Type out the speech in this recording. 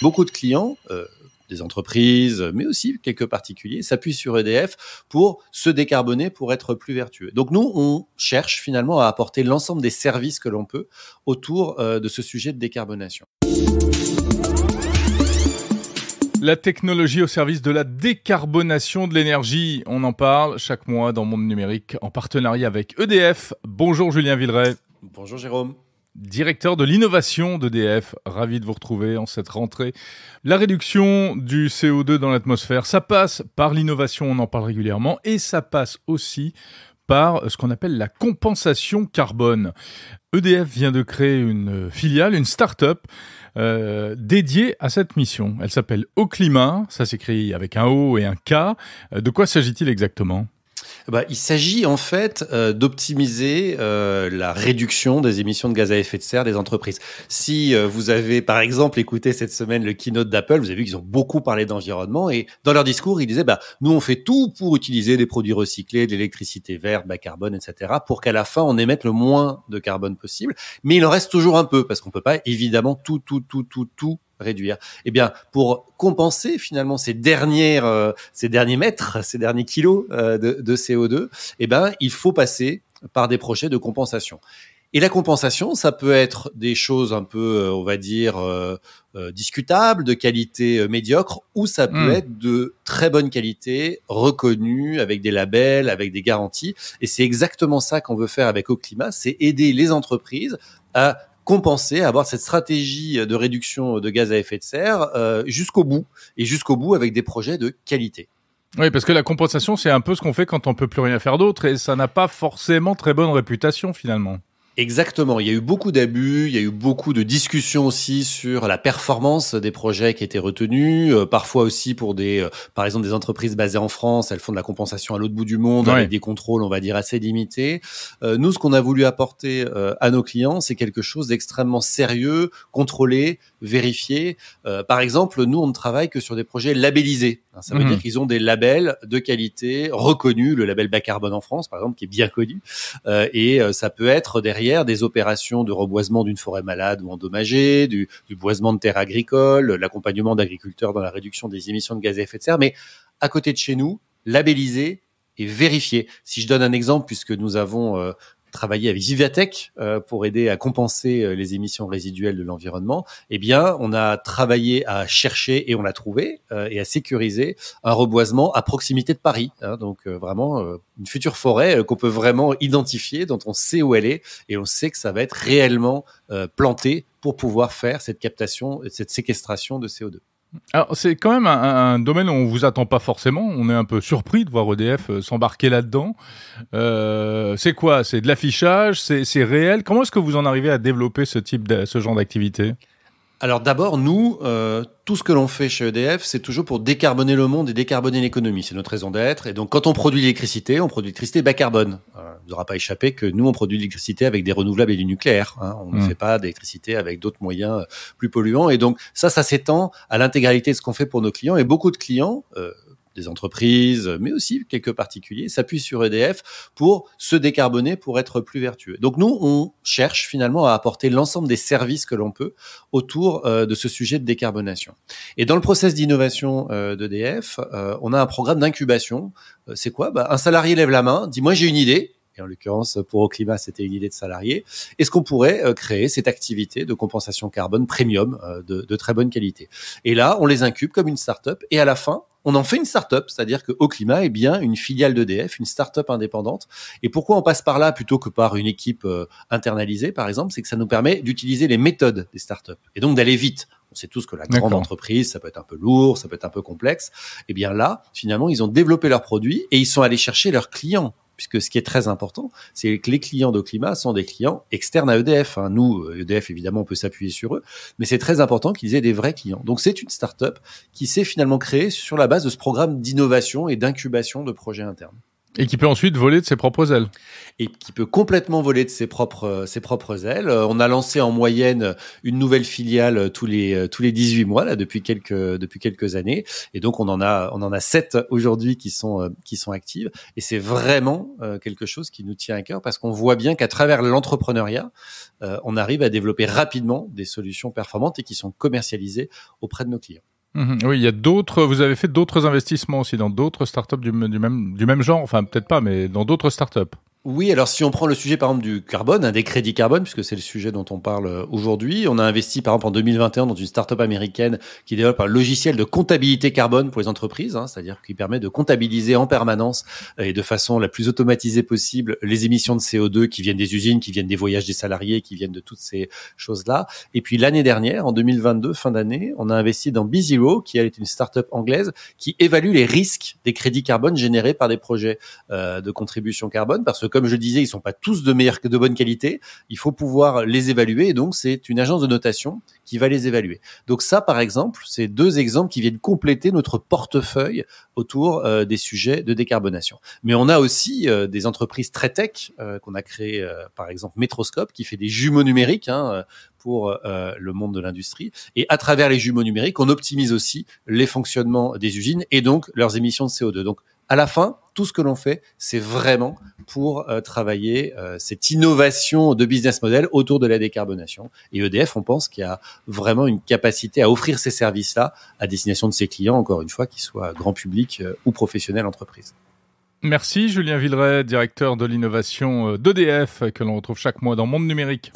beaucoup de clients, euh, des entreprises, mais aussi quelques particuliers, s'appuient sur EDF pour se décarboner, pour être plus vertueux. Donc nous, on cherche finalement à apporter l'ensemble des services que l'on peut autour euh, de ce sujet de décarbonation. La technologie au service de la décarbonation de l'énergie, on en parle chaque mois dans Monde Numérique en partenariat avec EDF. Bonjour Julien Villeray. Bonjour Jérôme directeur de l'innovation d'EDF. Ravi de vous retrouver en cette rentrée. La réduction du CO2 dans l'atmosphère, ça passe par l'innovation, on en parle régulièrement, et ça passe aussi par ce qu'on appelle la compensation carbone. EDF vient de créer une filiale, une start-up euh, dédiée à cette mission. Elle s'appelle Au Climat, ça s'écrit avec un O et un K. Euh, de quoi s'agit-il exactement bah, Il s'agit en fait euh, d'optimiser euh, la réduction des émissions de gaz à effet de serre des entreprises. Si euh, vous avez par exemple écouté cette semaine le keynote d'Apple, vous avez vu qu'ils ont beaucoup parlé d'environnement et dans leur discours, ils disaient bah, nous on fait tout pour utiliser des produits recyclés, de l'électricité verte, bas carbone, etc. pour qu'à la fin on émette le moins de carbone possible. Mais il en reste toujours un peu parce qu'on peut pas évidemment tout, tout, tout, tout, tout réduire. Eh bien, pour compenser finalement ces dernières, euh, ces derniers mètres, ces derniers kilos euh, de, CO2, eh ben, il faut passer par des projets de compensation. Et la compensation, ça peut être des choses un peu, euh, on va dire, euh, discutables, de qualité médiocre, ou ça peut hmm. être de très bonne qualité, reconnue, avec des labels, avec des garanties. Et c'est exactement ça qu'on veut faire avec Au Climat, c'est aider les entreprises à compenser, avoir cette stratégie euh, de réduction euh, de gaz à effet de serre euh, jusqu'au bout, et jusqu'au bout avec des projets de qualité. Oui, parce que la compensation, c'est un peu ce qu'on fait quand on peut plus rien faire d'autre, et ça n'a pas forcément très bonne réputation finalement. Exactement. Il y a eu beaucoup d'abus, il y a eu beaucoup de discussions aussi sur la performance des projets qui étaient retenus. Euh, parfois aussi pour des, euh, par exemple, des entreprises basées en France, elles font de la compensation à l'autre bout du monde avec des contrôles, on va dire, assez limités. Euh, nous, ce qu'on a voulu apporter à nos clients, c'est quelque chose d'extrêmement sérieux, contrôlé, vérifier. Euh, par exemple, nous, on ne travaille que sur des projets labellisés. Hein, ça veut mhm. dire qu'ils ont des labels de qualité reconnus, le label bas carbone en France, par exemple, qui est bien connu. Euh, et euh, ça peut être derrière des opérations de reboisement d'une forêt malade ou endommagée, du, boisement de terres agricoles, l'accompagnement d'agriculteurs dans la réduction des émissions de gaz à effet de serre. Mais à côté de chez nous, labellisé, et vérifier. Si je donne un exemple, puisque nous avons Travailler avec Viviatech euh, pour aider à compenser euh, les émissions résiduelles de l'environnement, eh bien, on a travaillé à chercher et on l'a trouvé euh, et à sécuriser un reboisement à proximité de Paris. Hein. donc vraiment une future forêt qu'on peut vraiment identifier, dont on sait où elle est et on sait que ça va être réellement planté pour pouvoir faire cette captation, cette séquestration de CO2. Alors, c'est quand même un, domaine où on vous attend pas forcément. On est un peu surpris de voir EDF euh, s'embarquer là-dedans. Euh, c'est quoi C'est de l'affichage C'est réel Comment est-ce que vous en arrivez à développer ce type, ce genre d'activité alors d'abord, nous, euh, tout ce que l'on fait chez EDF, c'est toujours pour décarboner le monde et décarboner l'économie. C'est notre raison d'être. Et donc quand on produit l'électricité, on produit l'électricité bas carbone. Euh, vous n'aura pas échappé que nous, on produit l'électricité avec des renouvelables et du nucléaire. Hein. On ne mm. fait pas d'électricité avec d'autres moyens euh, plus polluants. Et donc ça, ça s'étend à l'intégralité de ce qu'on fait pour nos clients. Et beaucoup de clients, euh, des entreprises, mais aussi quelques particuliers, s'appuient sur EDF pour se décarboner, pour être plus vertueux. Donc nous, on cherche finalement à apporter l'ensemble des services que l'on peut autour euh, de ce sujet de décarbonation. Et dans le process d'innovation euh, d'EDF, euh, on a un programme d'incubation. c'est quoi bah, Un salarié lève la main, dit moi j'ai une idée, et en l'occurrence pour Au Climat, c'était une idée de salarié, est-ce qu'on pourrait créer cette activité de compensation carbone premium de, de, très bonne qualité Et là, on les incube comme une start-up et à la fin, on en fait une start-up, c'est-à-dire que au climat, bien, une filiale d'EDF, une start-up indépendante. Et pourquoi on passe par là plutôt que par une équipe euh, internalisée, par exemple, c'est que ça nous permet d'utiliser les méthodes des start-up et donc d'aller vite. On sait tous que la grande entreprise, ça peut être un peu lourd, ça peut être un peu complexe. Eh bien là, finalement, ils ont développé leurs produits et ils sont allés chercher leurs clients puisque ce qui est très important, c'est que les clients de climat sont des clients externes à EDF. Hein. Nous, EDF, euh, e évidemment, on peut s'appuyer sur eux, mais c'est très important qu'ils aient des vrais clients. Donc c'est une start-up qui s'est finalement créée sur la base de ce programme d'innovation et d'incubation de projets internes. Et qui peut ensuite voler de ses propres ailes. Et qui peut complètement voler de ses propres, euh, ses propres ailes. Euh, on a lancé en moyenne une nouvelle filiale euh, tous les, tous les 18 mois, là, depuis quelques, depuis quelques années. Et donc, on en a, on en a sept aujourd'hui qui sont, qui sont actives. Et c'est vraiment quelque chose qui nous tient à cœur parce qu'on voit bien qu'à travers l'entrepreneuriat, on arrive à développer rapidement des solutions performantes et qui sont commercialisées auprès de nos clients. Mhm. oui, il y a d'autres. Vous avez fait d'autres investissements aussi dans d'autres startups du, du, même, du même genre. Enfin, peut-être pas, mais dans d'autres startups. Oui, alors si on prend le sujet par exemple du carbone, des crédits carbone, puisque c'est le sujet dont on parle euh, aujourd'hui, on a investi par exemple en 2021 dans une start-up américaine qui développe un logiciel de comptabilité carbone pour les entreprises, hein, c'est-à-dire qui permet de comptabiliser en permanence et de façon la plus automatisée possible les émissions de CO2 qui viennent des usines, qui viennent des voyages des salariés, qui viennent de toutes ces choses-là. Et puis l'année dernière, en 2022, fin d'année, on a investi dans BeZero, qui est une start-up anglaise qui évalue les risques des crédits carbone générés par des projets euh, de contribution carbone, parce que comme je disais, ils sont pas tous de meilleure, de bonne qualité. Il faut pouvoir les évaluer. donc, c'est une agence de notation qui va les évaluer. Donc ça, par exemple, c'est deux exemples qui viennent compléter notre portefeuille autour euh, des sujets de décarbonation. Mais on a aussi euh, des entreprises très tech euh, qu'on a créées, par exemple Metroscope, qui fait des jumeaux numériques hein, pour le monde de l'industrie. Et à travers les jumeaux numériques, on optimise aussi les fonctionnements des usines et donc leurs émissions de CO2. Donc à la fin, tout ce que l'on fait, c'est vraiment pour euh, travailler euh, cette innovation de business model autour de la décarbonation. Et EDF, on pense qu'il y a vraiment une capacité à offrir ces services-là à destination de ses clients, encore une fois, qu'ils soient grand public euh, ou professionnel, entreprise. Merci Julien Villeray, directeur de l'innovation d'EDF, que l'on retrouve chaque mois dans Monde Numérique.